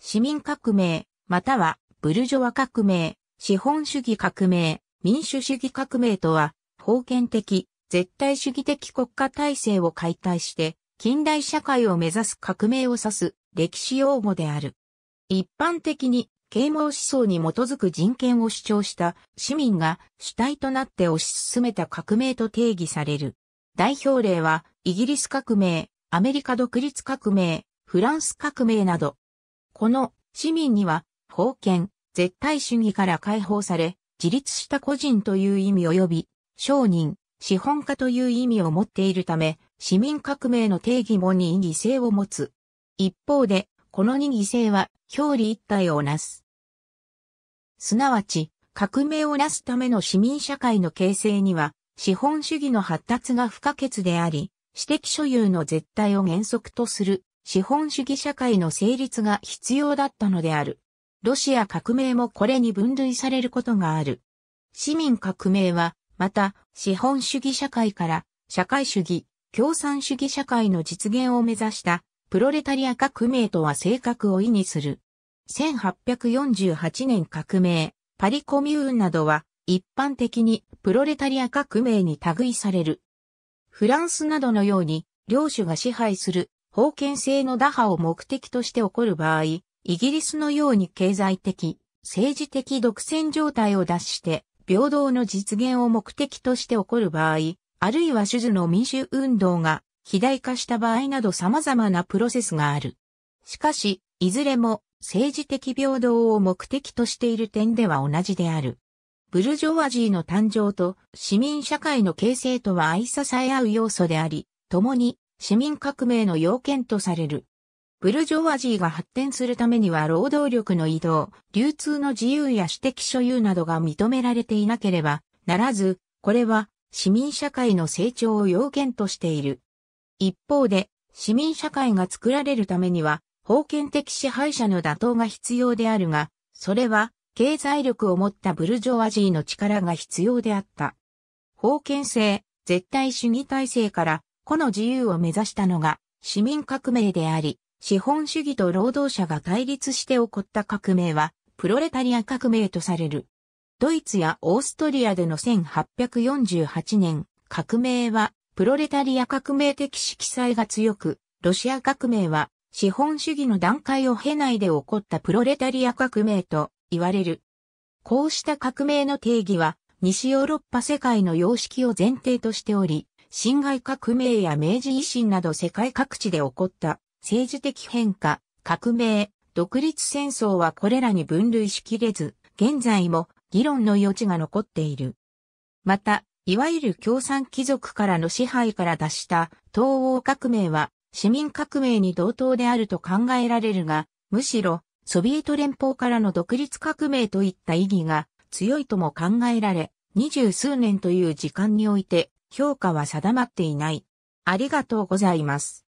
市民革命、またはブルジョワ革命、資本主義革命、民主主義革命とは、封建的、絶対主義的国家体制を解体して、近代社会を目指す革命を指す歴史用語である。一般的に、啓蒙思想に基づく人権を主張した市民が主体となって推し進めた革命と定義される。代表例は、イギリス革命、アメリカ独立革命、フランス革命など、この市民には、封建、絶対主義から解放され、自立した個人という意味及び、商人、資本家という意味を持っているため、市民革命の定義もに犠牲を持つ。一方で、この任犠牲は表裏一体をなす。すなわち、革命をなすための市民社会の形成には、資本主義の発達が不可欠であり、私的所有の絶対を原則とする資本主義社会の成立が必要だったのである。ロシア革命もこれに分類されることがある。市民革命は、また、資本主義社会から、社会主義、共産主義社会の実現を目指した、プロレタリア革命とは性格を意味する。1848年革命、パリコミューンなどは、一般的にプロレタリア革命に類される。フランスなどのように、領主が支配する封建制の打破を目的として起こる場合、イギリスのように経済的、政治的独占状態を脱して、平等の実現を目的として起こる場合、あるいは種々の民主運動が肥大化した場合など様々なプロセスがある。しかし、いずれも政治的平等を目的としている点では同じである。ブルジョワジーの誕生と市民社会の形成とは相支え合う要素であり、共に市民革命の要件とされる。ブルジョワジーが発展するためには労働力の移動、流通の自由や私的所有などが認められていなければならず、これは市民社会の成長を要件としている。一方で、市民社会が作られるためには、封建的支配者の打倒が必要であるが、それは経済力を持ったブルジョワジーの力が必要であった。封建制、絶対主義体制からこの自由を目指したのが市民革命であり、資本主義と労働者が対立して起こった革命は、プロレタリア革命とされる。ドイツやオーストリアでの1848年、革命は、プロレタリア革命的色彩が強く、ロシア革命は、資本主義の段階を経ないで起こったプロレタリア革命と言われる。こうした革命の定義は、西ヨーロッパ世界の様式を前提としており、辛亥革命や明治維新など世界各地で起こった政治的変化、革命、独立戦争はこれらに分類しきれず、現在も議論の余地が残っている。また、いわゆる共産貴族からの支配から脱した東欧革命は市民革命に同等であると考えられるが、むしろソビエト連邦からの独立革命といった意義が強いとも考えられ、二十数年という時間において評価は定まっていない。ありがとうございます。